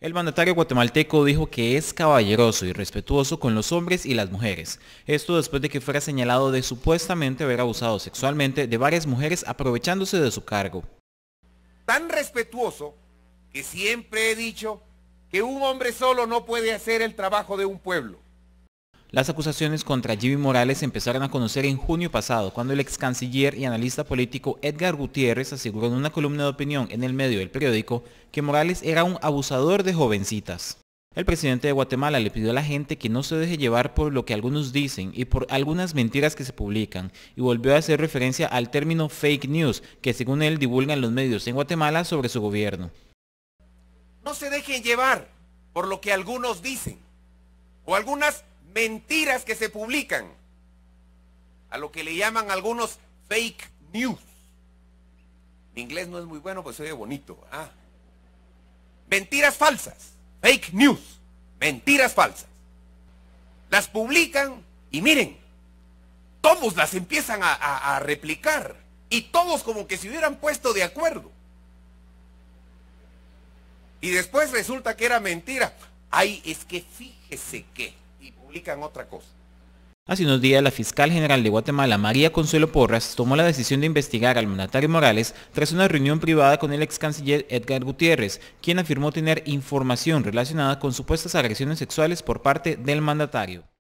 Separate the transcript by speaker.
Speaker 1: El mandatario guatemalteco dijo que es caballeroso y respetuoso con los hombres y las mujeres. Esto después de que fuera señalado de supuestamente haber abusado sexualmente de varias mujeres aprovechándose de su cargo.
Speaker 2: Tan respetuoso que siempre he dicho que un hombre solo no puede hacer el trabajo de un pueblo.
Speaker 1: Las acusaciones contra Jimmy Morales empezaron a conocer en junio pasado, cuando el ex canciller y analista político Edgar Gutiérrez aseguró en una columna de opinión en el medio del periódico que Morales era un abusador de jovencitas. El presidente de Guatemala le pidió a la gente que no se deje llevar por lo que algunos dicen y por algunas mentiras que se publican, y volvió a hacer referencia al término fake news que según él divulgan los medios en Guatemala sobre su gobierno.
Speaker 2: No se dejen llevar por lo que algunos dicen o algunas mentiras que se publican, a lo que le llaman algunos fake news. Mi inglés no es muy bueno, pues soy bonito. Mentiras falsas, fake news, mentiras falsas. Las publican y miren, todos las empiezan a, a replicar y todos como que se hubieran puesto de acuerdo. Y después resulta que era mentira. Ay, es que fíjese que y publican otra cosa.
Speaker 1: Hace unos días la fiscal general de Guatemala, María Consuelo Porras, tomó la decisión de investigar al mandatario Morales tras una reunión privada con el ex canciller Edgar Gutiérrez, quien afirmó tener información relacionada con supuestas agresiones sexuales por parte del mandatario.